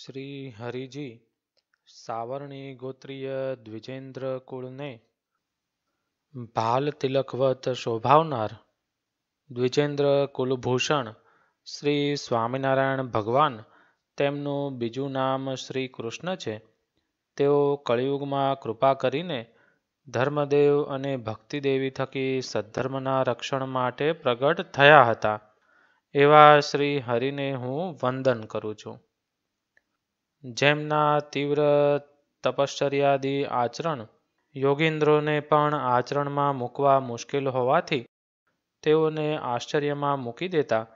શ્રી હરિજી સાવરણી ગોત્રીય દ્વિજેન્દ્ર કુળને ભાલ તિલકવત શોભાવનાર દ્વિજેન્દ્ર કુલભૂષણ શ્રી સ્વામિનારાયણ ભગવાન તેમનું બીજું નામ શ્રી કૃષ્ણ છે તેઓ કળિયુગમાં કૃપા કરીને ધર્મદેવ અને ભક્તિદેવી થકી સદ્ધર્મના રક્ષણ માટે પ્રગટ થયા હતા એવા શ્રી હરિને હું વંદન કરું છું જેમના તીવ્ર તપશ્ચર્યાદી આચરણ યોગેન્દ્રોને પણ આચરણમાં મૂકવા મુશ્કેલ હોવાથી તેઓને આશ્ચર્યમાં મૂકી દેતા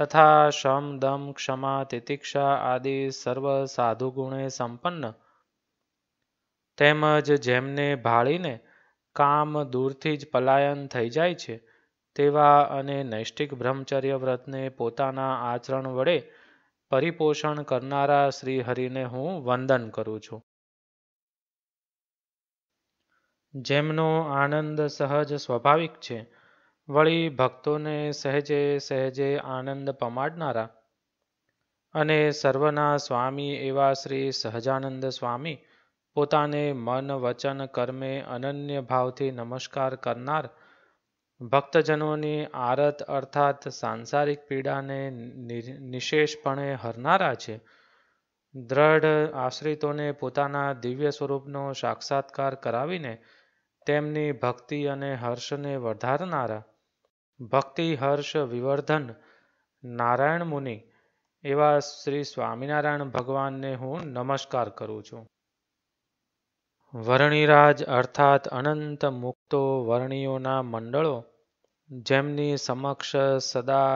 તથા શમ દમ ક્ષમા તિતિક્ષા આદિ સર્વ સાધુગુણે સંપન્ન તેમજ જેમને ભાળીને કામ દૂરથી જ પલાયન થઈ જાય છે તેવા અને નૈષ્ટિક બ્રહ્મચર્ય વ્રતને પોતાના આચરણ વડે પરિપોષણ કરનારા શ્રી હરિને હું વંદન કરું છું જેમનો આનંદ સહજ સ્વાભાવિક છે વળી ભક્તોને સહેજે સહેજે આનંદ પમાડનારા અને સર્વના સ્વામી એવા શ્રી સહજાનંદ સ્વામી પોતાને મન વચન કર્મે અનન્ય ભાવથી નમસ્કાર કરનાર ભક્તજનોની આરત અર્થાત સાંસારિક પીડાને નિશેષપણે હરનારા છે દ્રઢ આશ્રિતોને પોતાના દિવ્ય સ્વરૂપનો સાક્ષાત્કાર કરાવીને તેમની ભક્તિ અને હર્ષને વધારનારા ભક્તિ હર્ષ વિવર્ધન નારાયણ મુનિ એવા શ્રી સ્વામિનારાયણ ભગવાનને હું નમસ્કાર કરું છું વર્ણિરાજ અર્થાત અનંત મુક્તો વર્ણિયોના મંડળો જેમની સમક્ષ સદા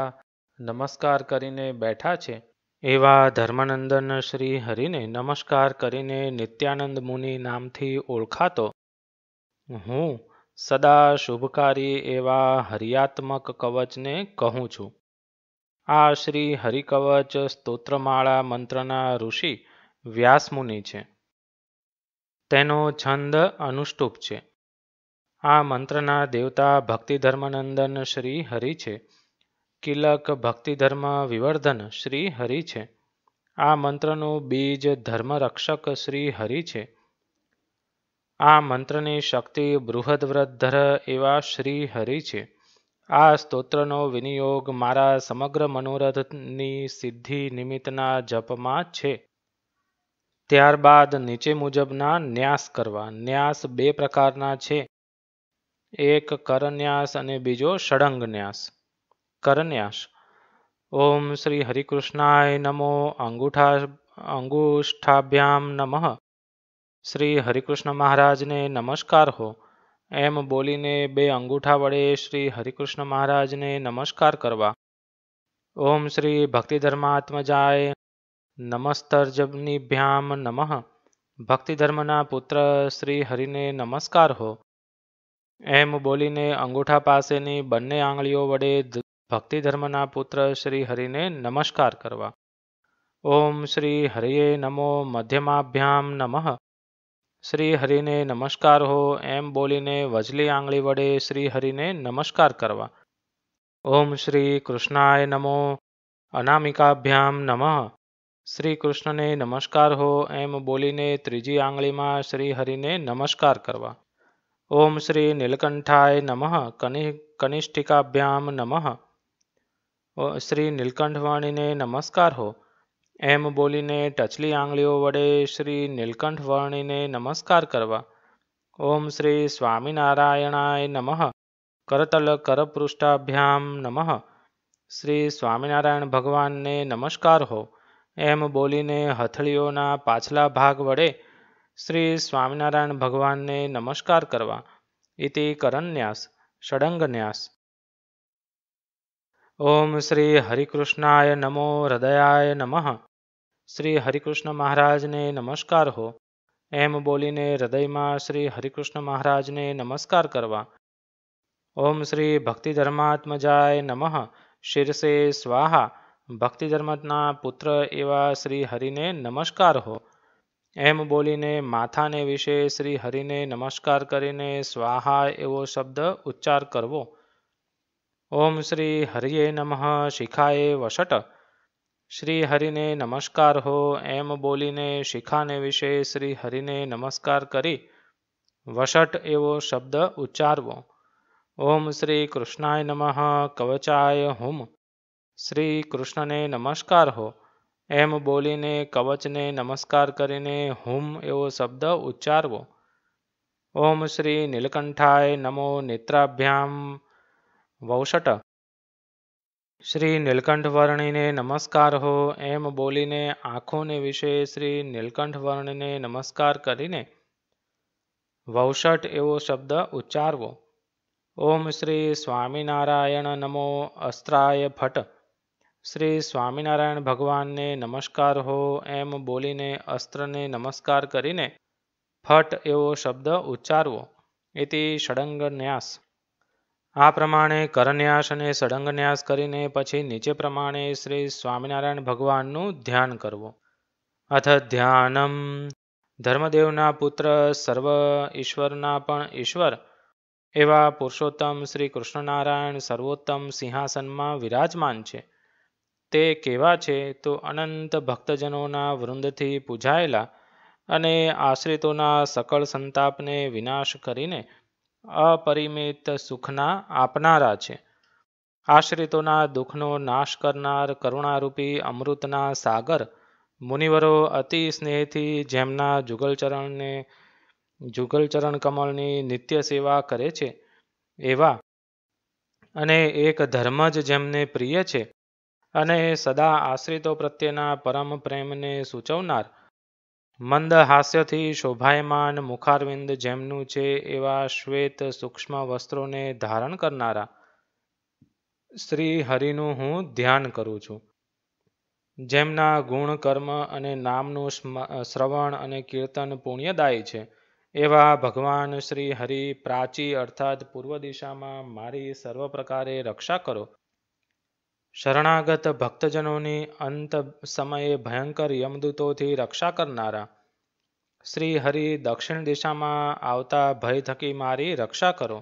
નમસ્કાર કરીને બેઠા છે એવા ધર્માનંદન શ્રી હરિને નમસ્કાર કરીને નિત્યાનંદ મુનિ નામથી ઓળખાતો હું સદા શુભકારી એવા હરિયાત્મક કવચને કહું છું આ શ્રી હરિકવચ સ્તોત્રમાળા મંત્રના ઋષિ વ્યાસમુનિ છે તેનો છંદ અનુષ્ટુપ છે આ મંત્રના દેવતા ભક્તિધર્મનંદન શ્રી હરિ છે કિલક ભક્તિધર્મ વિવર્ધન શ્રી હરિ છે આ મંત્રનું બીજ ધર્મરક્ષક શ્રી હરિ છે આ મંત્રની શક્તિ બૃહદવ્રતધર એવા શ્રી હરિ છે આ સ્તોત્રનો વિનિયોગ મારા સમગ્ર મનોરથની સિદ્ધિ નિમિત્તના જપમાં છે ત્યારબાદ નીચે મુજબના ન્યાસ કરવા ન્યાસ બે પ્રકારના છે એક કરન્યાસ અને બીજો ષડંગ ન્યાસ કરન્યાસ ઓમ શ્રી હરિકૃષ્ણાય નમો અંગુઠા અંગુષ્ઠાભ્યામ નમઃ શ્રી હરિકૃષ્ણ મહારાજને નમસ્કાર હો એમ બોલીને બે અંગૂઠા વડે શ્રી હરિકૃષ્ણ મહારાજને નમસ્કાર કરવા ઓમ શ્રી ભક્તિધર્માત્મજાય નમસ્તર્જબનીભ્યામ નમઃ ભક્તિધર્મના પુત્ર શ્રી હરિને નમસ્કાર હો એમ બોલીને અંગૂઠા પાસેની બંને આંગળીઓ વડે ભક્તિધર્મના પુત્ર શ્રી હરિને નમસ્કાર કરવા ઓમ શ્રી હરિયે નમો મધ્યમાભ્યામ નમઃ શ્રી હરિને નમસ્કાર હો એમ બોલીને વજલી આંગળી વડે શ્રી હરિને નમસ્કાર કરવા ઓમ શ્રી કૃષ્ણાય નમો અનામિકાભ્યામ નમઃ શ્રી કૃષ્ણને નમસ્કાર હો એમ બોલીને ત્રીજી આંગળીમાં શ્રી હરિને નમસ્કાર કરવા ઓમ શ્રી નીલકંઠાય નમઃ કનિ કનિષ્ઠિકાભ્યામ નમઃ શ્રી નીલકંઠવાણીને નમસ્કાર હો એમ બોલીને ટચલી આંગળીઓ વડે શ્રી નીલકંઠ વર્ણિને નમસ્કાર કરવા ઓમ શ્રી સ્વામિનારાયણાય નમઃ કરતલ કરપૃષ્ઠાભ્યામ નમઃ શ્રી સ્વામિનારાયણ ભગવાનને નમસ્કાર હો એમ બોલીને હથળીઓના પાછલા ભાગ વડે શ્રી સ્વામિનારાયણ ભગવાનને નમસ્કાર કરવા ઇતિ કરણન્યાસ ષડંગન્યાસ ઓમ શ્રી હરિકૃષ્ણાય નમો હૃદયાય નમઃ શ્રી હરિકૃષ્ણ મહારાજને નમસ્કાર હો એમ બોલીને હૃદયમાં શ્રી હરિકૃષ્ણ મહારાજને નમસ્કાર કરવા ઓમ શ્રી ભક્તિ ધર્માત્મજાય નમઃ શિરસે સ્વાહા ભક્તિ ધર્મના પુત્ર એવા શ્રી હરિને નમસ્કાર હો એમ બોલીને માથાને વિશે શ્રી હરિને નમસ્કાર કરીને સ્વાહા એવો શબ્દ ઉચ્ચાર કરવો ઓમ શ્રી હરિયે નમઃ શિખાએ વસટ શ્રી હરિને નમસ્કાર હો એમ બોલીને શિખાને વિશે શ્રી હરિને નમસ્કાર કરી વસટ એવો શબ્દ ઉચ્ચારવો ઓમ શ્રી કૃષ્ણાય નમઃ કવચાય હુમ શ્રી કૃષ્ણને નમસ્કાર હો એમ બોલીને કવચને નમસ્કાર કરીને હુમ એવો શબ્દ ઉચ્ચારવો ઓમ શ્રી નીલકંઠાય નમો નેત્રાભ્યામ વૌષટ શ્રી નીલકંઠ નમસ્કાર હો એમ બોલીને આંખોને વિશે શ્રી નીલકંઠ નમસ્કાર કરીને વૌષટ એવો શબ્દ ઉચ્ચારવો ઓમ શ્રી સ્વામિનારાયણ નમો અસ્ત્રાય ભટ્ટ શ્રી સ્વામિનારાયણ ભગવાનને નમસ્કાર હો એમ બોલીને અસ્ત્રને નમસ્કાર કરીને ફટ એવો શબ્દ ઉચ્ચારવો એથી ષડંગન્યાસ આ પ્રમાણે કરન્યાસ અને ષડંગન્યાસ કરીને પછી નીચે પ્રમાણે શ્રી સ્વામિનારાયણ ભગવાનનું ધ્યાન કરવું અથ ધ્યાનમ ધર્મદેવના પુત્ર સર્વ ઈશ્વરના પણ ઈશ્વર એવા પુરુષોત્તમ શ્રી કૃષ્ણનારાયણ સર્વોત્તમ સિંહાસનમાં વિરાજમાન છે તે કેવા છે તો અનંત ભક્તજનોના વૃંદથી પૂજાયેલા અને આશ્રિતોના સકળ સંતાપને વિનાશ કરીને અપરિમિત સુખના આપનારા છે આશ્રિતોના દુઃખનો નાશ કરનાર કરુણારૂપી અમૃતના સાગર મુનિવરો અતિ સ્નેહથી જેમના જુગલચરણને જુગલચરણ કમળની નિત્ય સેવા કરે છે એવા અને એક ધર્મ જ જેમને પ્રિય છે અને સદા આશ્રિતો પ્રત્યેના પરમ પ્રેમને સૂચવનાર મંદ હાસ્યથી શોભાયમાન મુખારવિંદ જેમનું છે એવા શ્વેત સૂક્ષ્મ વસ્ત્રોને ધારણ કરનારા શ્રી હરિનું હું ધ્યાન કરું છું જેમના ગુણ કર્મ અને નામનું શ્રવણ અને કીર્તન પુણ્યદાયી છે એવા ભગવાન શ્રી હરિ પ્રાચી અર્થાત પૂર્વ દિશામાં મારી સર્વ પ્રકારે રક્ષા કરો શરણાગત ભક્તજનોની અંત સમયે ભયંકર યમદૂતોથી રક્ષા કરનારા શ્રી હરિ દક્ષિણ દિશામાં આવતા ભય થકી મારી રક્ષા કરો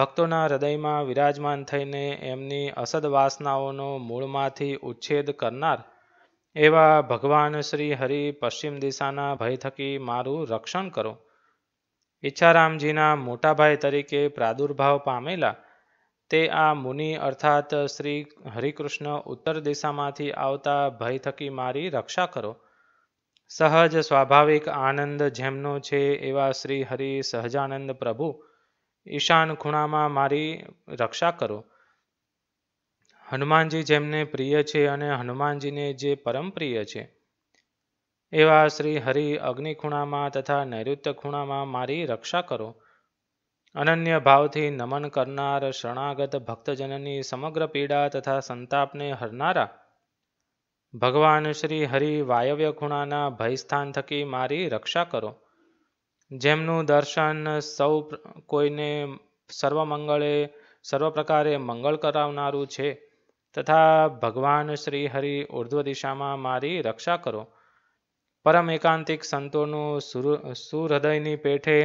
ભક્તોના હૃદયમાં વિરાજમાન થઈને એમની અસદ વાસનાઓનો મૂળમાંથી ઉચ્છેદ કરનાર એવા ભગવાન શ્રી હરિ પશ્ચિમ દિશાના ભય થકી મારું રક્ષણ કરો ઈચ્છારામજીના મોટાભાઈ તરીકે પ્રાદુર્ભાવ પામેલા તે આ મુનિ અર્થાત શ્રી હરિકૃષ્ણ ઉત્તર દિશામાંથી આવતા ભય થકી મારી રક્ષા કરો સહજ સ્વાભાવિક આનંદ જેમનો છે એવા શ્રી હરિ સહજાનંદ પ્રભુ ઈશાન ખૂણામાં મારી રક્ષા કરો હનુમાનજી જેમને પ્રિય છે અને હનુમાનજીને જે પરમ પ્રિય છે એવા શ્રી હરિ અગ્નિ ખૂણામાં તથા નૈઋત્ય ખૂણામાં મારી રક્ષા કરો અનન્ય ભાવથી નમન કરનાર શરણાગત ભક્તજનની સમગ્ર પીડા તથા સંતાપને હરનારા ભગવાન શ્રી હરિ વાયવ્ય ખૂણાના ભયસ્થાન થકી મારી રક્ષા કરો જેમનું દર્શન સૌ કોઈને સર્વમંગળે સર્વ પ્રકારે મંગળ કરાવનારું છે તથા ભગવાન શ્રી હરિ ઉર્ધ્વ દિશામાં મારી રક્ષા કરો પરમ એકાંતિક સંતોનું સુર સુહૃદયની પેઠે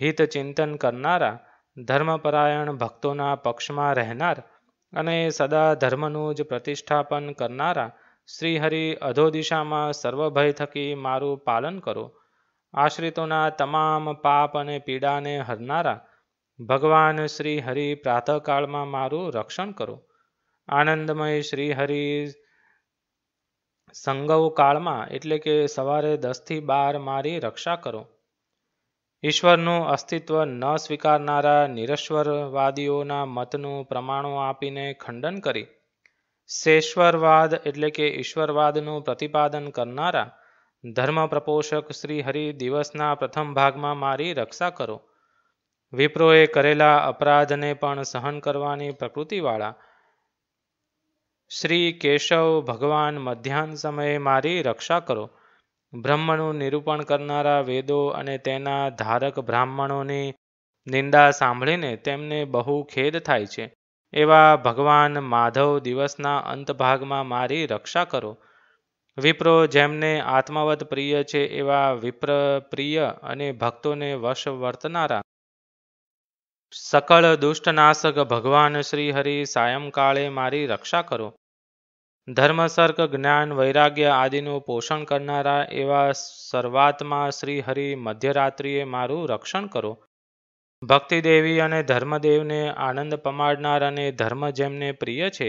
હિત ચિંતન કરનારા ધર્મપરાયણ ભક્તોના પક્ષમાં રહેનાર અને સદા ધર્મનું જ પ્રતિષ્ઠાપન કરનારા શ્રીહરિ અધોદિશામાં સર્વભય થકી મારું પાલન કરો આશ્રિતોના તમામ પાપ અને પીડાને હરનારા ભગવાન શ્રી હરિ પ્રાતઃકાળમાં મારું રક્ષણ કરો આનંદમય શ્રી હરિ સંગવ કાળમાં એટલે કે સવારે દસથી બાર મારી રક્ષા કરો ઈશ્વરનું અસ્તિત્વ ન સ્વીકારનારા નિરશ્વરવાદીઓના મતનું પ્રમાણો આપીને ખંડન કરી શેશ્વરવાદ એટલે કે ઈશ્વરવાદનું પ્રતિપાદન કરનારા ધર્મ પ્રપોષક શ્રી હરિ દિવસના પ્રથમ ભાગમાં મારી રક્ષા કરો વિપ્રોએ કરેલા અપરાધને પણ સહન કરવાની પ્રકૃતિવાળા શ્રી કેશવ ભગવાન મધ્યાહન સમયે મારી રક્ષા કરો બ્રહ્મનું નિરૂપણ કરનારા વેદો અને તેના ધારક બ્રાહ્મણોની નિંદા સાંભળીને તેમને બહુ ખેદ થાય છે એવા ભગવાન માધવ દિવસના અંતભાગમાં મારી રક્ષા કરો વિપ્રો જેમને આત્માવત પ્રિય છે એવા વિપ્ર પ્રિય અને ભક્તોને વશ વર્તનારા સકળ દુષ્ટનાશક ભગવાન શ્રી હરિ સાયંકાળે મારી રક્ષા કરો ધર્મસર્ક જ્ઞાન વૈરાગ્ય આદિનું પોષણ કરનારા એવા સર્વાત્મા શ્રી હરિ મધ્યરાત્રિએ મારું રક્ષણ કરો ભક્તિદેવી અને ધર્મદેવને આનંદ પમાડનાર અને ધર્મ જેમને પ્રિય છે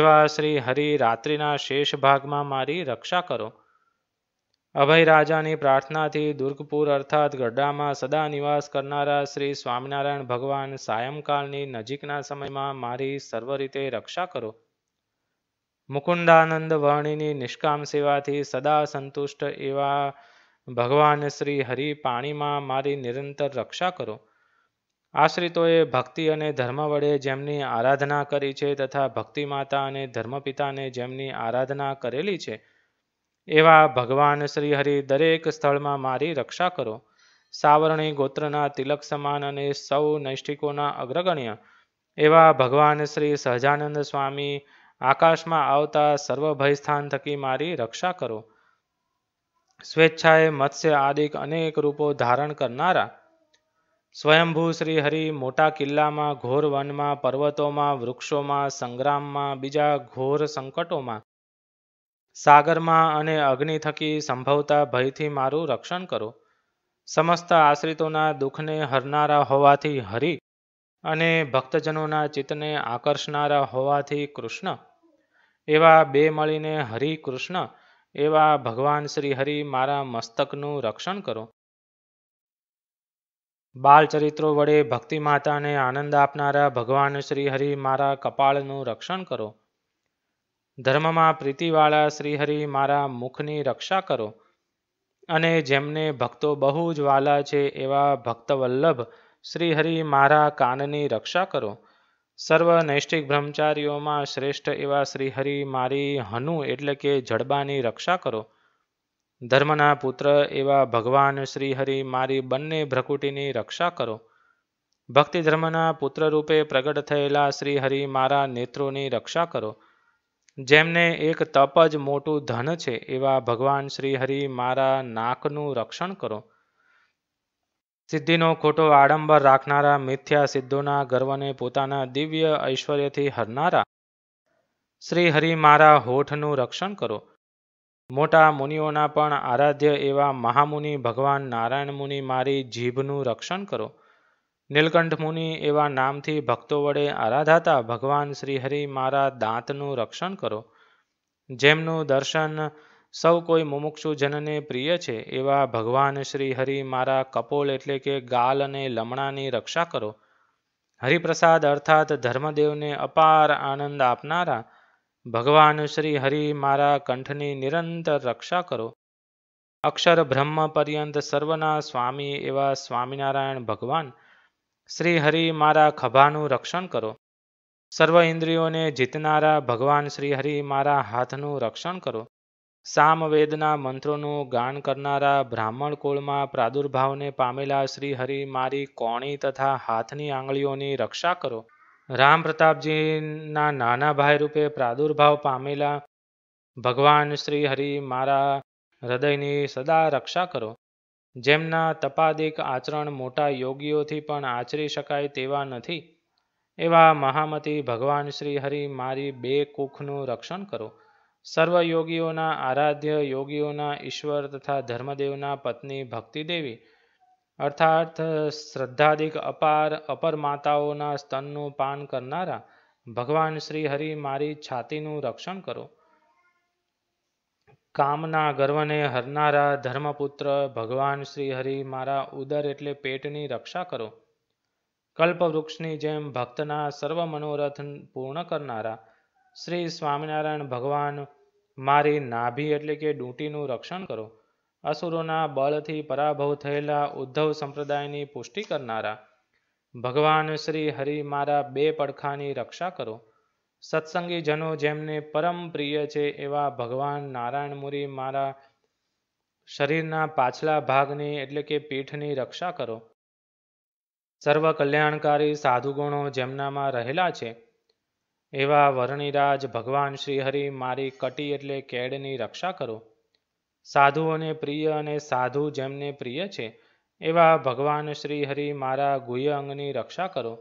એવા શ્રી હરિ રાત્રિના શેષ ભાગમાં મારી રક્ષા કરો અભય રાજાની પ્રાર્થનાથી દુર્ગપુર અર્થાત ગઢડામાં સદા નિવાસ કરનારા શ્રી સ્વામિનારાયણ ભગવાન સાયંકાળની નજીકના સમયમાં મારી સર્વ રીતે રક્ષા કરો મુકુંદાનંદ વર્ણીની નિષ્કામ સેવાથી સદા સંતુષ્ટ એવા ભગવાન શ્રી હરિ પાણીમાં મારી નિરંતર રક્ષા કરો આશ્રિતોએ ભક્તિ અને ધર્મ વડે જેમની આરાધના કરી છે તથા ભક્તિ માતા અને ધર્મપિતાને જેમની આરાધના કરેલી છે એવા ભગવાન શ્રી હરિ દરેક સ્થળમાં મારી રક્ષા કરો સાવરણી ગોત્રના તિલક સમાન અને સૌ નૈષ્ઠિકોના અગ્રગણ્ય એવા ભગવાન શ્રી સહજાનંદ સ્વામી આકાશમાં આવતા સર્વ ભયસ્થાન થકી મારી રક્ષા કરો સ્વેચ્છાએ મત્સ્ય આદિક અનેક રૂપો ધારણ કરનારા સ્વયંભૂ શ્રી હરિ મોટા કિલ્લામાં ઘોર વનમાં પર્વતોમાં વૃક્ષોમાં સંગ્રામમાં બીજા ઘોર સંકટોમાં સાગરમાં અને અગ્નિ થકી સંભવતા ભયથી મારું રક્ષણ કરો સમસ્ત આશ્રિતોના દુઃખને હરનારા હોવાથી હરિ અને ભક્તજનોના ચિત્તને આકર્ષનારા હોવાથી કૃષ્ણ એવા બે મળીને હરિ કૃષ્ણ એવા ભગવાન શ્રી હરિ મારા મસ્તકનું રક્ષણ કરો બાલચરિત્રો વડે ભક્તિ માતાને આનંદ આપનારા ભગવાન શ્રી હરિ મારા કપાળનું રક્ષણ કરો ધર્મમાં પ્રીતિવાળા શ્રીહરિ મારા મુખની રક્ષા કરો અને જેમને ભક્તો બહુ જ વાલા છે એવા ભક્તવલ્લભ શ્રીહરિ મારા કાનની રક્ષા કરો સર્વ નૈષ્ઠિક બ્રહ્મચારીઓમાં શ્રેષ્ઠ એવા શ્રી હરિ મારી હનુ એટલે કે જડબાની રક્ષા કરો ધર્મના પુત્ર એવા ભગવાન શ્રી હરિ મારી બંને ભ્રકુટીની રક્ષા કરો ભક્તિ ધર્મના પુત્ર રૂપે પ્રગટ થયેલા શ્રી હરિ મારા નેત્રોની રક્ષા કરો જેમને એક તપ જ મોટું ધન છે એવા ભગવાન શ્રી હરિ મારા નાકનું રક્ષણ કરો સિદ્ધિનો ખોટો આડંબર રાખનારા મિથ્યા સિદ્ધોના ગર્વને પોતાના દિવ્ય ઐશ્વર્યથી હરનારા શ્રી હરિ મારા હોઠનું રક્ષણ કરો મોટા મુનિઓના પણ આરાધ્ય એવા મહામુનિ ભગવાન નારાયણ મુનિ મારી જીભનું રક્ષણ કરો નીલકંઠ મુનિ એવા નામથી ભક્તો વડે આરાધાતા ભગવાન શ્રીહરિ મારા દાંતનું રક્ષણ કરો જેમનું દર્શન સૌ કોઈ મુમુક્ષુ પ્રિય છે એવા ભગવાન શ્રી હરિ મારા કપોલ એટલે કે ગાલ અને લમણાની રક્ષા કરો હરિપ્રસાદ અર્થાત ધર્મદેવને અપાર આનંદ આપનારા ભગવાન શ્રી હરિ મારા કંઠની નિરંતર રક્ષા કરો અક્ષર બ્રહ્મ પર્યંત સર્વના સ્વામી એવા સ્વામિનારાયણ ભગવાન શ્રી હરિ મારા ખભાનું રક્ષણ કરો સર્વ ઇન્દ્રિયોને જીતનારા ભગવાન શ્રી હરિ મારા હાથનું રક્ષણ કરો સામવેદના મંત્રોનું ગાન કરનારા બ્રાહ્મણ કુળમાં પ્રાદુર્ભાવને પામેલા શ્રી હરિ મારી કોણી તથા હાથની આંગળીઓની રક્ષા કરો રામ પ્રતાપજીના નાના ભાઈ રૂપે પ્રાદુર્ભાવ પામેલા ભગવાન શ્રી હરિ મારા હૃદયની સદા રક્ષા કરો જેમના તપાદિક આચરણ મોટા યોગીઓથી પણ આચરી શકાય તેવા નથી એવા મહામતી ભગવાન શ્રી હરિ મારી બે કુખનું રક્ષણ કરો સર્વ યોગીઓના આરાધ્ય યોગીઓના ઈશ્વર તથા ધર્મદેવના પત્ની ભક્તિદેવી અર્થાત શ્રદ્ધાદિક અપાર અપર માતાઓના સ્તનનું પાન કરનારા ભગવાન શ્રી હરિ મારી છાતીનું રક્ષણ કરો કામના ગર્વને હરનારા ધર્મપુત્ર ભગવાન શ્રી હરિ મારા ઉદર એટલે પેટની રક્ષા કરો કલ્પવૃક્ષની જેમ ભક્તના સર્વ મનોરથ પૂર્ણ કરનારા શ્રી સ્વામિનારાયણ ભગવાન મારી નાભી એટલે કે ડૂંટીનું રક્ષણ કરો અસુરોના બળથી પરાભવ થયેલા ઉદ્ધવ સંપ્રદાયની પુષ્ટિ કરનારા ભગવાન શ્રી હરિ મારા બે પડખાની રક્ષા કરો સત્સંગી જનો જેમને પરમ પ્રિય છે એવા ભગવાન નારાયણ મુરી મારા શરીરના પાછલા ભાગની એટલે કે પીઠની રક્ષા કરો સર્વ કલ્યાણકારી સાધુગુણો જેમનામાં રહેલા છે એવા વરણીરાજ ભગવાન શ્રી હરિ મારી કટી એટલે કેડની રક્ષા કરો સાધુઓને પ્રિય અને સાધુ જેમને પ્રિય છે એવા ભગવાન શ્રી હરિ મારા ગુહ્ય અંગની રક્ષા કરો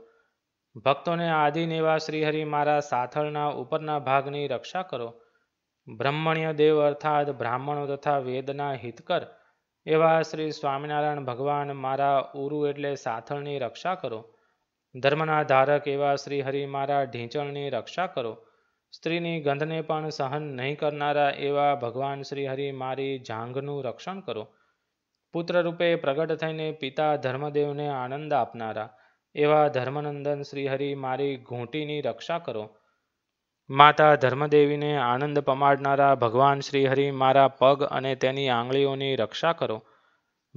ભક્તોને આદિન એવા શ્રીહરિ મારા સાથળના ઉપરના ભાગની રક્ષા કરો બ્રહ્મણ્ય દેવ અર્થાત બ્રાહ્મણો તથા વેદના હિતકર એવા શ્રી સ્વામિનારાયણ ભગવાન મારા ઉરુ એટલે સાથળની રક્ષા કરો ધર્મના ધારક એવા શ્રી હરિ મારા ઢીંચણની રક્ષા કરો સ્ત્રીની ગંધને પણ સહન નહીં કરનારા એવા ભગવાન શ્રી હરિ મારી જાંઘનું રક્ષણ કરો પુત્ર રૂપે પ્રગટ થઈને પિતા ધર્મદેવને આનંદ આપનારા એવા ધર્મનંદન શ્રીહરિ મારી ઘૂંટીની રક્ષા કરો માતા ધર્મદેવીને આનંદ પમાડનારા ભગવાન શ્રીહરિ મારા પગ અને તેની આંગળીઓની રક્ષા કરો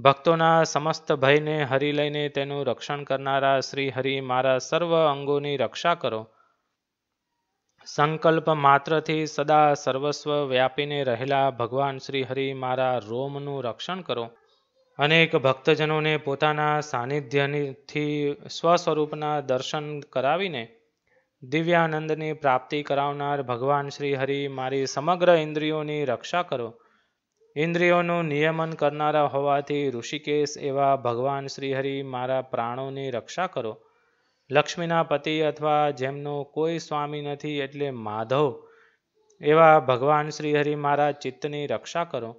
ભક્તોના સમસ્ત ભયને હરી લઈને તેનું રક્ષણ કરનારા શ્રી હરિ મારા સર્વ અંગોની રક્ષા કરો સંકલ્પ માત્રથી સદા સર્વસ્વ વ્યાપીને રહેલા ભગવાન શ્રી હરિ મારા રોમનું રક્ષણ કરો અનેક ભક્તજનોને પોતાના સાનિધ્યથી સ્વસ્વરૂપના દર્શન કરાવીને દિવ્યાનંદની પ્રાપ્તિ કરાવનાર ભગવાન શ્રી હરિ મારી સમગ્ર ઇન્દ્રિયોની રક્ષા કરો ઇન્દ્રિયોનું નિયમન કરનારા હોવાથી ઋષિકેશ એવા ભગવાન શ્રીહરિ મારા પ્રાણોની રક્ષા કરો લક્ષ્મીના પતિ અથવા જેમનો કોઈ સ્વામી નથી એટલે માધવ એવા ભગવાન શ્રીહરિ મારા ચિત્તની રક્ષા કરો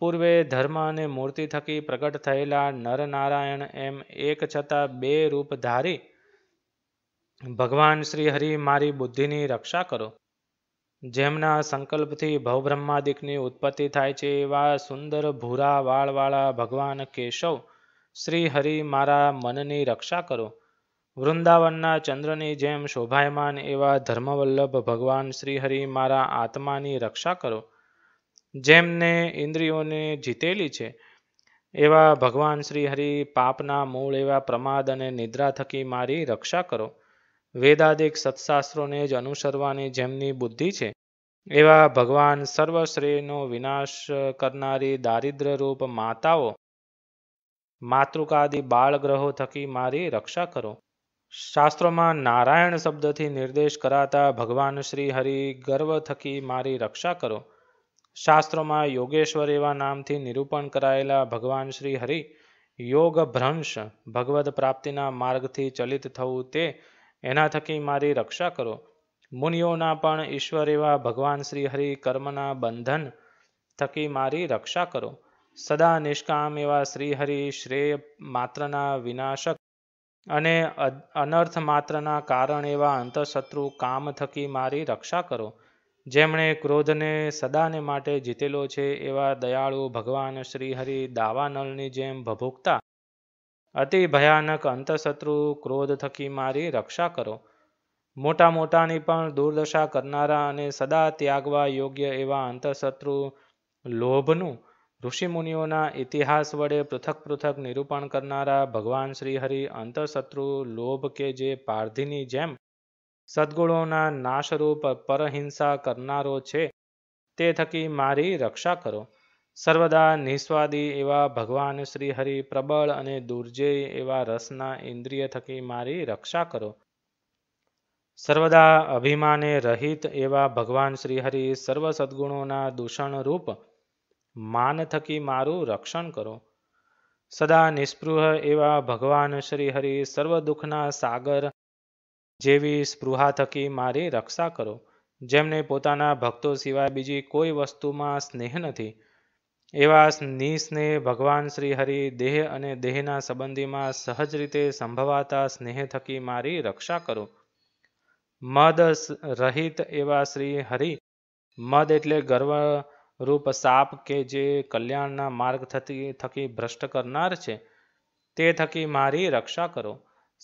પૂર્વે ધર્મ અને મૂર્તિ થકી પ્રગટ થયેલા નરનારાયણ એમ એક છતાં બે રૂપ ધારી ભગવાન શ્રીહરિ મારી બુદ્ધિની રક્ષા કરો જેમના સંકલ્પથી ભવબ્રહ્માદિકની ઉત્પત્તિ થાય છે એવા સુંદર ભૂરા વાળવાળા ભગવાન કેશવ શ્રી હરિ મારા મનની રક્ષા કરો વૃંદાવનના ચંદ્રની જેમ શોભાયમાન એવા ધર્મવલ્લભ ભગવાન શ્રી હરિ મારા આત્માની રક્ષા કરો જેમને ઇન્દ્રિયોને જીતેલી છે એવા ભગવાન શ્રી હરિ પાપના મૂળ એવા પ્રમાદ અને નિદ્રા થકી મારી રક્ષા કરો વેદાદિક સત્શાસ્ત્રોને જ અનુસરવાની જેમની બુદ્ધિ છે એવા ભગવાન સર્વશ્રેયનો વિનાશ કરનારી દારિદ્ર્યરૂપ માતાઓ માતૃકાદિ બાળગ્રહો થકી મારી રક્ષા કરો શાસ્ત્રોમાં નારાયણ શબ્દથી નિર્દેશ કરાતા ભગવાન શ્રી હરિ ગર્વ થકી મારી રક્ષા કરો શાસ્ત્રોમાં યોગેશ્વર એવા નામથી નિરૂપણ કરાયેલા ભગવાન શ્રી હરિ યોગ ભ્રંશ ભગવદ પ્રાપ્તિના માર્ગથી ચલિત થવું તે એના થકી મારી રક્ષા કરો મુનિઓના પણ ઈશ્વર એવા ભગવાન શ્રી હરિ કર્મના બંધન થકી મારી રક્ષા કરો સદા નિષ્કામ એવા શ્રીહરિ શ્રેય માત્રના વિનાશક અને અનર્થ માત્રના કારણ એવા અંતઃશત્રુ કામ થકી મારી રક્ષા કરો જેમણે ક્રોધને સદાને માટે જીતેલો છે એવા દયાળુ ભગવાન શ્રીહરિ દાવાનળની જેમ ભભૂકતા અતિ ભયાનક અંતઃશત્રુ ક્રોધ થકી મારી રક્ષા કરો મોટા મોટાની પણ દુર્દશા કરનારા અને સદા ત્યાગવા યોગ્ય એવા અંતશત્રુ લોભનું ઋષિમુનિઓના ઇતિહાસ વડે પૃથક પૃથક નિરૂપણ કરનારા ભગવાન શ્રીહરિ અંતઃશત્રુ લોભ કે જે પારધીની જેમ સદગુણોના નાશરૂપ પરહિંસા કરનારો છે તે થકી મારી રક્ષા કરો સર્વદા નિસ્વાદી એવા ભગવાન શ્રી હરિ પ્રબળ અને દુર્જેય એવા રસના ઇન્દ્રિય થકી મારી રક્ષા કરો સર્વદા અભિમાને રહિત એવા ભગવાન શ્રી હરિ સર્વ સદ્ગુણોના રૂપ માન થકી મારું રક્ષણ કરો સદા નિસ્પૃહ એવા ભગવાન શ્રી હરિ સર્વ દુઃખના સાગર જેવી સ્પૃહા થકી મારી રક્ષા કરો જેમને પોતાના ભક્તો સિવાય બીજી કોઈ વસ્તુમાં સ્નેહ નથી એવા નિસ્નેહ ભગવાન શ્રી હરિ દેહ અને દેહના સંબંધીમાં સહજ રીતે સંભવાતા સ્નેહ થકી મારી રક્ષા કરો મદ રહિત એવા શ્રી હરિ મદ એટલે ગર્વ રૂપ સાપ કે જે કલ્યાણના માર્ગ થતી થકી ભ્રષ્ટ કરનાર છે તે થકી મારી રક્ષા કરો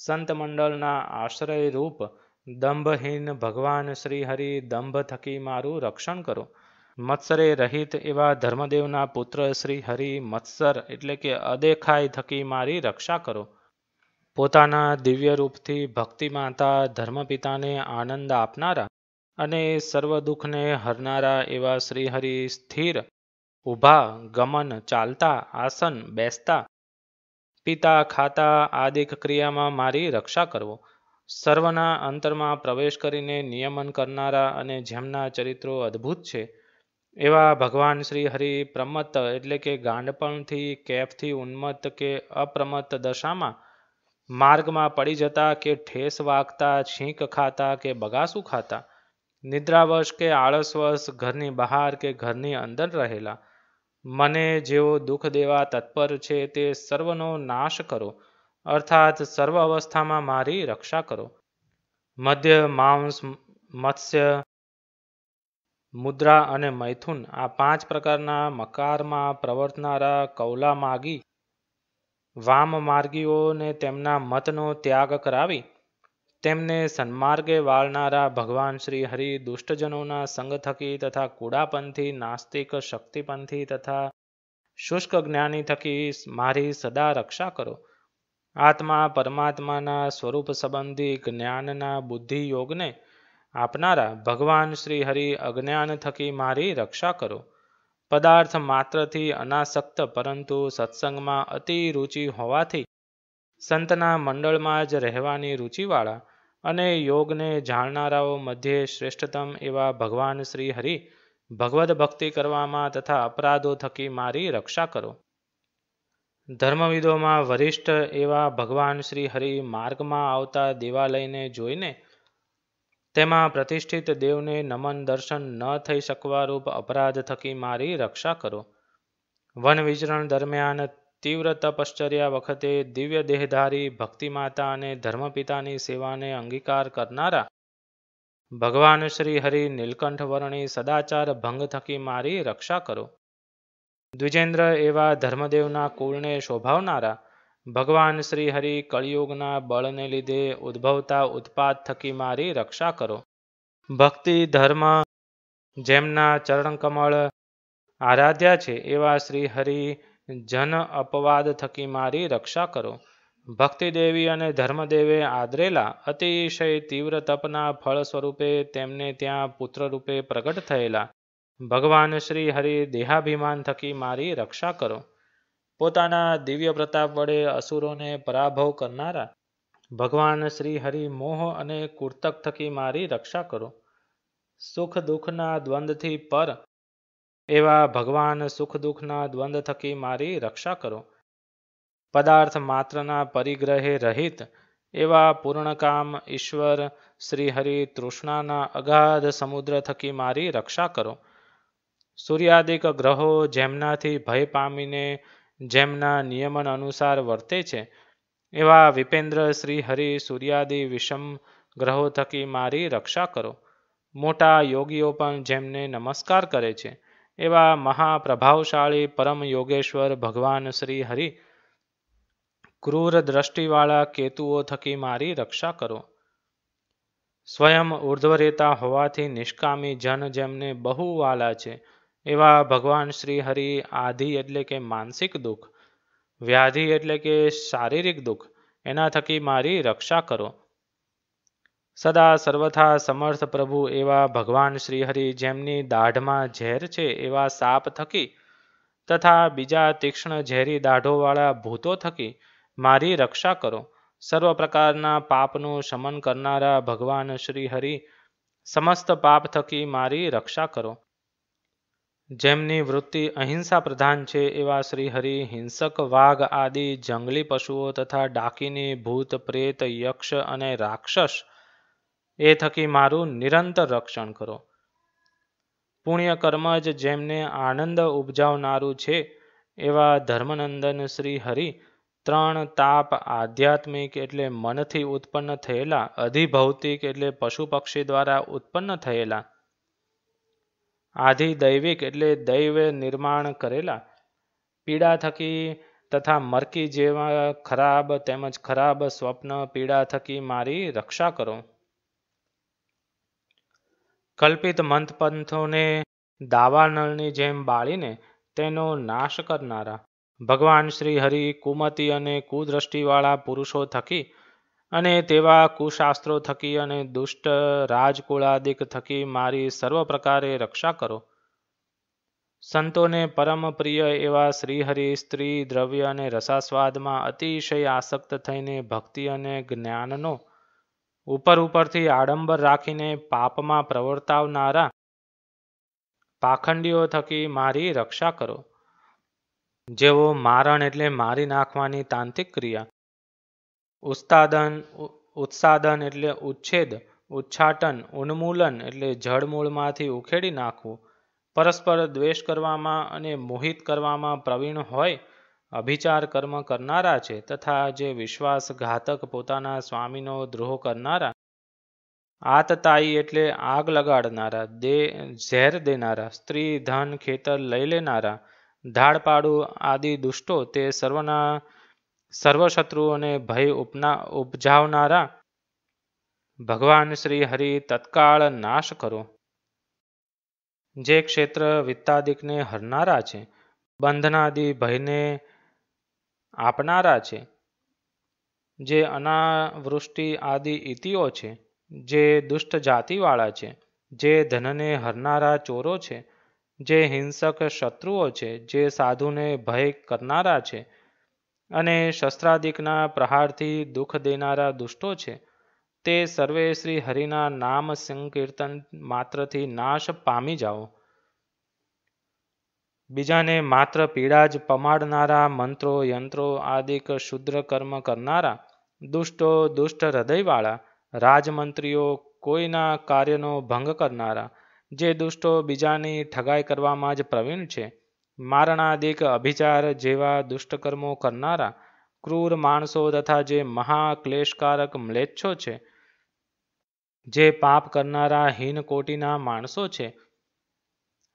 સંત મંડળના આશ્રય રૂપ દંભહીન ભગવાન શ્રી હરિ દંભ થકી મારું રક્ષણ કરો મત્સરે રહિત એવા ધર્મદેવના પુત્ર શ્રી હરિ મત્સર એટલે કે અદેખાઈ થકી મારી રક્ષા કરો પોતાના દિવ્ય રૂપથી ભક્તિ માતા ધર્મપિતાને આનંદ આપનારા અને સર્વ દુઃખને હરનારા એવા શ્રીહરિ સ્થિર ઊભા ગમન ચાલતા આસન બેસતા પિતા ખાતા આદિક ક્રિયામાં મારી રક્ષા કરવો સર્વના અંતરમાં પ્રવેશ કરીને નિયમન કરનારા અને જેમના ચરિત્રો અદ્ભુત છે એવા ભગવાન શ્રી હરિ પ્રમત એટલે કે ગાંડપણથી કેફથી ઉન્મત કે અપ્રમત દશામાં માર્ગમાં પડી જતા કે ઠેસ વાગતા છીંક ખાતા કે બગાસું ખાતા નિદ્રાવશ કે આળસવશ ઘરની બહાર કે ઘરની અંદર રહેલા મને જેવો દુઃખ દેવા તત્પર છે તે સર્વનો નાશ કરો અર્થાત સર્વ અવસ્થામાં મારી રક્ષા કરો મધ્ય માંસ મત્સ્ય મુદ્રા અને મૈથુન આ પાંચ પ્રકારના મકારમાં પ્રવર્તનારા કૌલા માગી વામ માર્ગીઓને તેમના મતનો ત્યાગ કરાવી તેમને સન્માર્ગે વાળનારા ભગવાન શ્રી હરિ દુષ્ટજનોના સંગ થકી તથા કુડાપંથી નાસ્તિક શક્તિપંથી તથા શુષ્ક જ્ઞાની થકી મારી સદા રક્ષા કરો આત્મા પરમાત્માના સ્વરૂપ સંબંધી જ્ઞાનના બુદ્ધિ યોગને આપનારા ભગવાન શ્રી હરિ અજ્ઞાન થકી મારી રક્ષા કરો પદાર્થ માત્રથી અનાસક્ત પરંતુ સત્સંગમાં અતિ રુચિ હોવાથી સંતના મંડળમાં જ રહેવાની રુચિવાળા અને યોગને જાણનારાઓ મધ્યે શ્રેષ્ઠતમ એવા ભગવાન શ્રી હરિ ભગવદ ભક્તિ કરવામાં તથા અપરાધો થકી મારી રક્ષા કરો ધર્મવિદોમાં વરિષ્ઠ એવા ભગવાન શ્રી હરિ માર્ગમાં આવતા દેવાલયને જોઈને તેમાં પ્રતિષ્ઠિત દેવને નમન દર્શન ન થઈ શકવારૂપ અપરાધ થકી મારી રક્ષા કરો વન વિચરણ દરમિયાન તીવ્ર તપશ્ચર્યા વખતે દિવ્ય દેહધારી ભક્તિમાતા અને ધર્મપિતાની સેવાને અંગીકાર કરનારા ભગવાન શ્રી હરિ નીલકંઠ વર્ણી સદાચાર ભંગ થકી મારી રક્ષા કરો દ્વિજેન્દ્ર એવા ધર્મદેવના કુળને શોભાવનારા ભગવાન શ્રી હરિ કળિયુગના બળને લીધે ઉદ્ભવતા ઉત્પાદ થકી મારી રક્ષા કરો ભક્તિ ધર્મ જેમના ચરણકમળ આરાધ્યા છે એવા શ્રી હરિ જન અપવાદ થકી મારી રક્ષા કરો ભક્તિદેવી અને ધર્મદેવે આદરેલા અતિશય તીવ્ર તપના ફળ સ્વરૂપે તેમને ત્યાં પુત્ર રૂપે પ્રગટ થયેલા ભગવાન શ્રી હરિ દેહાભિમાન થકી મારી રક્ષા કરો પોતાના દિવ્ય પ્રતાપ વડે અસુરોને પરાભવ કરનારા ભગવાન શ્રી હરિ મોહ અને કુર્તક થકી મારી રક્ષા કરો સુખ દુઃખના દ્વંદથી પર એવા ભગવાન સુખ દુઃખના દ્વંદ થકી મારી રક્ષા કરો પદાર્થ માત્રના પરિગ્રહે રહિત એવા પૂર્ણકામ ઈશ્વર શ્રી હરિ તૃષ્ણાના અગાધ સમુદ્ર થકી મારી રક્ષા કરો સૂર્યાદિક ગ્રહો જેમનાથી ભય પામીને જેમના નિયમન અનુસાર વર્તે છે એવા વિપેન્દ્ર શ્રી હરિ સૂર્યાદિ વિષમ ગ્રહો થકી મારી રક્ષા કરો મોટા યોગીઓ પણ જેમને નમસ્કાર કરે છે એવા મહાપ્રભાવશાળી પરમ યોગેશ્વર ભગવાન શ્રી હરિ ક્રૂર દ્રષ્ટિવાળા કેતુઓ થકી મારી રક્ષા કરો સ્વયં ઉર્ધ્વરેતા હોવાથી નિષ્કામી જન જેમને બહુ વાલા છે એવા ભગવાન શ્રી હરિ આધિ એટલે કે માનસિક દુઃખ વ્યાધિ એટલે કે શારીરિક દુઃખ એના થકી મારી રક્ષા કરો સદા સર્વથા સમર્થ પ્રભુ એવા ભગવાન શ્રીહરિ જેમની દાઢમાં ઝેર છે એવા સાપ થકી તથા બીજા તીક્ષ્ણ ઝેરી દાઢોવાળા ભૂતો થકી મારી રક્ષા કરો સર્વ પ્રકારના પાપનું શમન કરનારા ભગવાન શ્રીહરિ સમસ્ત પાપ થકી મારી રક્ષા કરો જેમની વૃત્તિ અહિંસા પ્રધાન છે એવા શ્રીહરિ હિંસક વાઘ આદિ જંગલી પશુઓ તથા ડાકીની ભૂત પ્રેત યક્ષ અને રાક્ષસ એ થકી મારું નિરંતર રક્ષણ કરો પુણ્ય કર્મ જ જેમને આનંદ ઉપજાવનારું છે એવા ધર્મનંદન શ્રી હરિ ત્રણ તાપ આધ્યાત્મિક એટલે મનથી ઉત્પન્ન થયેલા અધિભૌતિક એટલે પશુ પક્ષી દ્વારા ઉત્પન્ન થયેલા આધિ દૈવિક એટલે દૈવે નિર્માણ કરેલા પીડા થકી તથા મરકી જેવા ખરાબ તેમજ ખરાબ સ્વપ્ન પીડા થકી મારી રક્ષા કરો કલ્પિત મંતપંથોને દાવાનળની જેમ બાળીને તેનો નાશ કરનારા ભગવાન શ્રી હરિ કુમતી અને કુદ્રષ્ટિવાળા પુરુષો થકી અને તેવા કુશાસ્ત્રો થકી અને દુષ્ટ રાજકુળાદિક થકી મારી સર્વ પ્રકારે રક્ષા કરો સંતોને પરમ પ્રિય એવા શ્રીહરિ સ્ત્રી દ્રવ્ય અને રસાસ્વાદમાં અતિશય આસક્ત થઈને ભક્તિ અને જ્ઞાનનો ઉપર ઉપરથી આડંબર રાખીને પાપમાં પ્રવર્તાવનારા પાખંડીઓ થકી મારી રક્ષા કરો જેઓ મારણ એટલે મારી નાખવાની તાંત્રિક ક્રિયા ઉત્સાદન ઉત્સાદન એટલે ઉચ્છેદ ઉચ્છાટન ઉન્મૂલન એટલે જળમૂળમાંથી ઉખેડી નાખવું પરસ્પર દ્વેષ કરવામાં અને મોહિત કરવામાં પ્રવીણ હોય અભિચાર કર્મ કરનારા છે તથા જે વિશ્વાસ ઘાતક પોતાના સ્વામીનો દ્રોહ કરનારા આતતાઈ એટલે આગ લગાડનારા દે ઝેર દેનારા સ્ત્રી ધન ખેતર લઈ લેનારા ધાડપાડુ આદિ દુષ્ટો તે સર્વના સર્વ ભય ઉપના ઉપજાવનારા ભગવાન શ્રી હરિ તત્કાળ નાશ કરો જે ક્ષેત્ર વિત્તાદિકને હરનારા છે બંધનાદિ ભયને આપનારા છે જે અનાવૃષ્ટિ આદિ ઇતિઓ છે જે દુષ્ટ જાતિવાળા છે જે ધનને હરનારા ચોરો છે જે હિંસક શત્રુઓ છે જે સાધુને ભય કરનારા છે અને શસ્ત્રાદિકના પ્રહારથી દુઃખ દેનારા દુષ્ટો છે તે સર્વે શ્રી હરિના નામ સંકીર્તન માત્રથી નાશ પામી જાઓ બીજાને માત્ર પીડા જ પમાડનારા મંત્રો યંત્રો આદિક શુદ્ર કર્મ કરનારા દુષ્ટો દુષ્ટ હૃદયવાળા રાજમંત્રીઓ કોઈના કાર્યનો ભંગ કરનારા જે દુષ્ટો બીજાની ઠગાઈ કરવામાં જ પ્રવીણ છે મારણાદિક અભિચાર જેવા દુષ્ટકર્મો કરનારા ક્રૂર માણસો તથા જે મહાક્લેશકારક મ્લેચ્છો છે જે પાપ કરનારા હીન કોટીના માણસો છે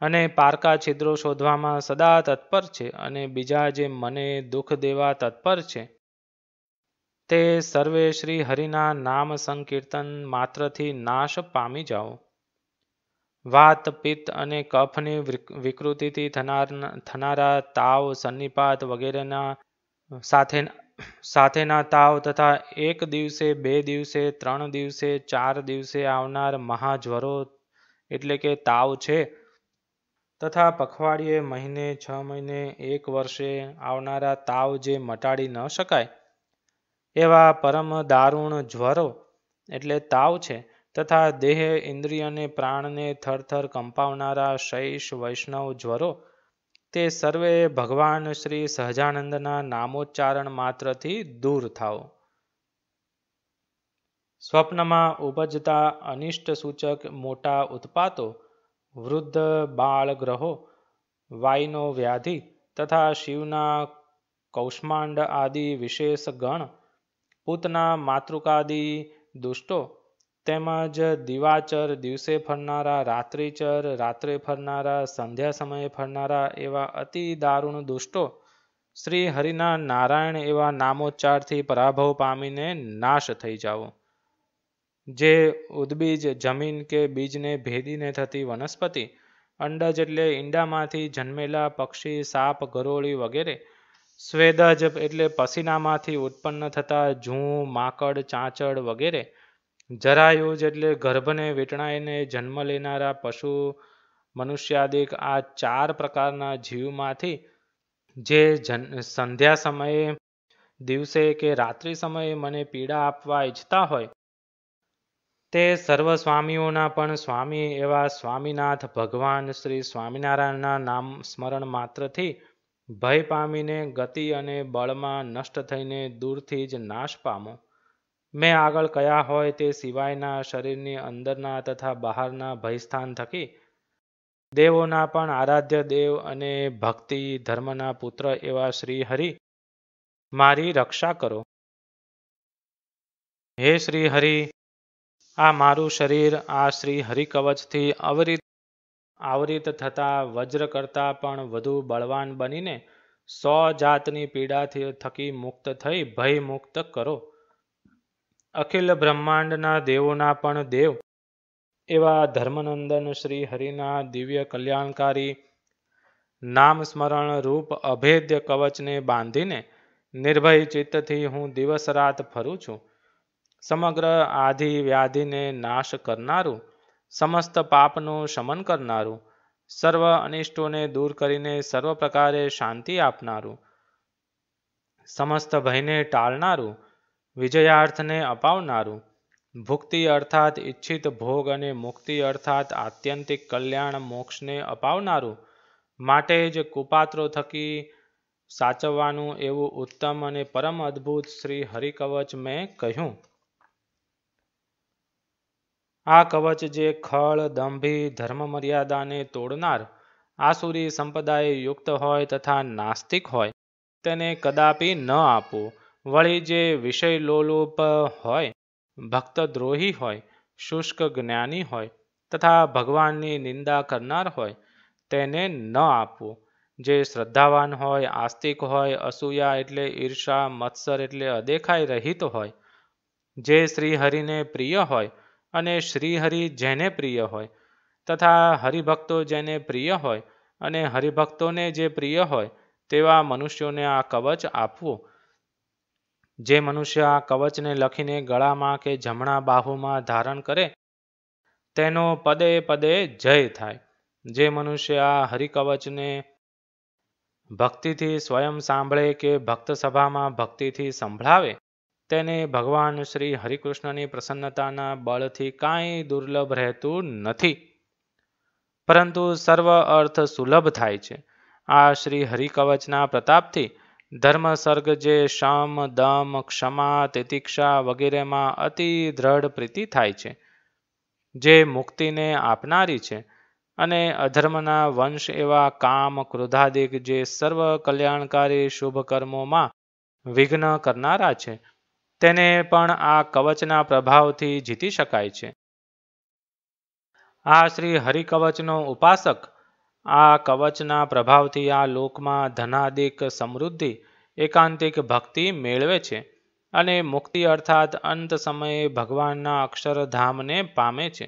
અને પારકા છિદ્રો શોધવામાં સદા તત્પર છે અને બીજા જે મને દુઃખ દેવા તત્પર છે તે સર્વે શ્રી હરિના નામ સંકીર્તન માત્રથી નાશ પામી જાઓ વાત પિત્ત અને કફની વિકૃતિથી થનારા તાવ સન્નિપાત વગેરેના સાથે સાથેના તાવ તથા એક દિવસે બે દિવસે ત્રણ દિવસે ચાર દિવસે આવનાર મહાજ્વરો એટલે કે તાવ છે તથા પખવાડિયે મહિને છ મહિને એક વર્ષે આવનારા તાવ જે મટાડી ન શકાય એવા પરમ દારૂણ જ્વરો એટલે તાવ છે તથા દેહ ઇન્દ્રિય ઇન્દ્રિયને પ્રાણને થરથર કંપાવનારા શૈષ વૈષ્ણવ જ્વરો તે સર્વે ભગવાન શ્રી સહજાનંદના નામોચ્ચારણ માત્રથી દૂર થાઓ સ્વપ્નમાં ઉપજતા અનિષ્ટ સૂચક મોટા ઉત્પાતો વૃદ્ધ બાળ ગ્રહો વાયનો વ્યાધિ તથા શિવના કૌષ્માંડ આદિ વિશેષ ગણ પૂતના માતૃકાદિ દુષ્ટો તેમજ દિવાચર દિવસે ફરનારા રાત્રિચર રાત્રે ફરનારા સંધ્યા સમયે ફરનારા એવા અતિ દારૂણ દુષ્ટો શ્રી હરિના નારાયણ એવા નામોચ્ચારથી પરાભવ પામીને નાશ થઈ જાઓ જે ઉદ્બીજ જમીન કે બીજને ભેદીને થતી વનસ્પતિ અંડજ એટલે ઈંડામાંથી જન્મેલા પક્ષી સાપ ગરોળી વગેરે સ્વેદજ એટલે પસીનામાંથી ઉત્પન્ન થતા ઝૂં માકડ ચાંચડ વગેરે જરાયુજ એટલે ગર્ભને વીંટણાઈને જન્મ લેનારા પશુ મનુષ્યાદિક આ ચાર પ્રકારના જીવમાંથી જે સંધ્યા સમયે દિવસે કે રાત્રિ સમયે મને પીડા આપવા ઈચ્છતા હોય તે સર્વ સ્વામીઓના પણ સ્વામી એવા સ્વામીનાથ ભગવાન શ્રી સ્વામિનારાયણના નામ સ્મરણ માત્રથી ભય પામીને ગતિ અને બળમાં નષ્ટ થઈને દૂરથી જ નાશ પામો મેં આગળ કયા હોય તે સિવાયના શરીરની અંદરના તથા બહારના ભયસ્થાન થકી દેવોના પણ આરાધ્ય દેવ અને ભક્તિ ધર્મના પુત્ર એવા શ્રી હરિ મારી રક્ષા કરો હે શ્રી હરિ આ મારું શરીર આ શ્રી હરિકવચથી અવરિત આવરિત થતા વજ્ર કરતા પણ વધુ બળવાન બનીને સો જાતની પીડાથી થકી મુક્ત થઈ ભયમુક્ત કરો અખિલ બ્રહ્માંડના દેવોના પણ દેવ એવા ધર્મનંદન શ્રી હરિના દિવ્ય કલ્યાણકારી નામ સ્મરણ રૂપ અભેદ્ય કવચને બાંધીને નિર્ભય ચિત્તથી હું દિવસ રાત ફરું છું સમગ્ર આધિ વ્યાધિને નાશ કરનારું સમસ્ત પાપનું શમન કરનારું સર્વ અનિષ્ટોને દૂર કરીને સર્વ પ્રકારે શાંતિ આપનારું સમસ્ત ભયને ટાળનારું વિજયાર્થને અપાવનારું ભુક્તિ અર્થાત ઈચ્છિત ભોગ અને મુક્તિ અર્થાત આત્યંતિક કલ્યાણ મોક્ષને અપાવનારું માટે જ કુપાત્રો થકી સાચવવાનું એવું ઉત્તમ અને પરમ અદ્ભુત શ્રી હરિકવચ મેં કહ્યું આ કવચ જે ખળ દંભી ધર્મ મર્યાદાને તોડનાર આસુરી સંપદાએ યુક્ત હોય તથા નાસ્તિક હોય તેને કદાપી ન આપવું વળી જે વિષય લોલોપ હોય ભક્તદ્રોહી હોય શુષ્ક જ્ઞાની હોય તથા ભગવાનની નિંદા કરનાર હોય તેને ન આપવું જે શ્રદ્ધાવાન હોય આસ્તિક હોય અસૂયા એટલે ઈર્ષા મત્સર એટલે અદેખાઈ રહિત હોય જે શ્રીહરિને પ્રિય હોય અને શ્રીહરિ જેને પ્રિય હોય તથા હરિભક્તો જેને પ્રિય હોય અને હરિભક્તોને જે પ્રિય હોય તેવા મનુષ્યોને આ કવચ આપવું જે મનુષ્ય આ કવચને લખીને ગળામાં કે જમણા બાહુમાં ધારણ કરે તેનો પદે પદે જય થાય જે મનુષ્ય આ હરિકવચને ભક્તિથી સ્વયં સાંભળે કે ભક્ત ભક્તિથી સંભળાવે તેને ભગવાન શ્રી હરિકૃષ્ણની પ્રસન્નતાના બળથી કાંઈ દુર્લભ રહેતું નથી પરંતુ સર્વ અર્થ સુલભ થાય છે આ શ્રી હરિકવચના પ્રતાપથી ધર્મ સર્ગ જે શમ દમ ક્ષમા તિતિક્ષા વગેરેમાં અતિ દ્રઢ પ્રીતિ થાય છે જે મુક્તિને આપનારી છે અને અધર્મના વંશ એવા કામ ક્રોધાદિક જે સર્વ કલ્યાણકારી શુભ કર્મોમાં વિઘ્ન કરનારા છે તેને પણ આ કવચના પ્રભાવથી જીતી શકાય છે આ શ્રી હરિકવચનો ઉપાસક આ કવચના પ્રભાવથી આ લોકમાં ધનાદિક સમૃદ્ધિ એકાંતિક ભક્તિ મેળવે છે અને મુક્તિ અર્થાત અંત સમયે ભગવાનના અક્ષરધામને પામે છે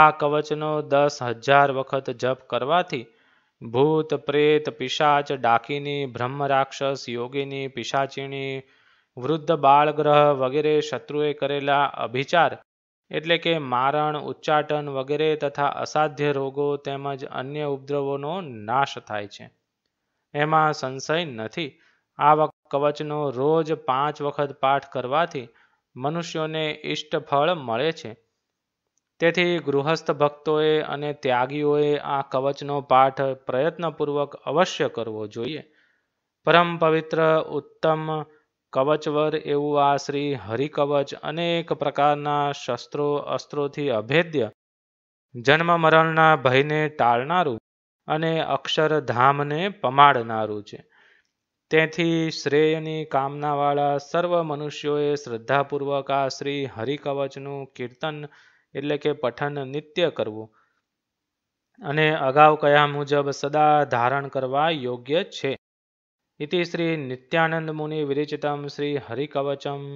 આ કવચનો દસ હજાર વખત જપ કરવાથી ભૂત પ્રેત પિશાચ ડાકીની બ્રહ્મરાક્ષસ યોગીની પિશાચીની વૃદ્ધ બાળગ્રહ વગેરે શત્રુએ કરેલા અભિચાર એટલે કે મારણ ઉચ્ચાટન વગેરે તથા અસાધ્ય રોગો તેમજ અન્ય ઉપદ્રવોનો નાશ થાય છે એમાં સંશય નથી આ કવચનો રોજ પાંચ વખત પાઠ કરવાથી મનુષ્યોને ઇષ્ટફળ મળે છે તેથી ગૃહસ્થ ભક્તોએ અને ત્યાગીઓએ આ કવચનો પાઠ પ્રયત્નપૂર્વક અવશ્ય કરવો જોઈએ પરમ પવિત્ર ઉત્તમ કવચવર એવું આ શ્રી હરિકવચ અનેક પ્રકારના શસ્ત્રો અસ્ત્રોથી અભેદ્ય જન્મ મરણના ભયને ટાળનારું અને અક્ષરધામને પમાડનારું છે તેથી શ્રેયની કામનાવાળા સર્વ મનુષ્યોએ શ્રદ્ધાપૂર્વક આ શ્રી હરિકવચનું કીર્તન એટલે કે પઠન નિત્ય કરવું અને અગાઉ કયા મુજબ સદા ધારણ કરવા યોગ્ય છે इति श्रीनित्यानन्दमुनिविरचितं श्रीहरिकवचम्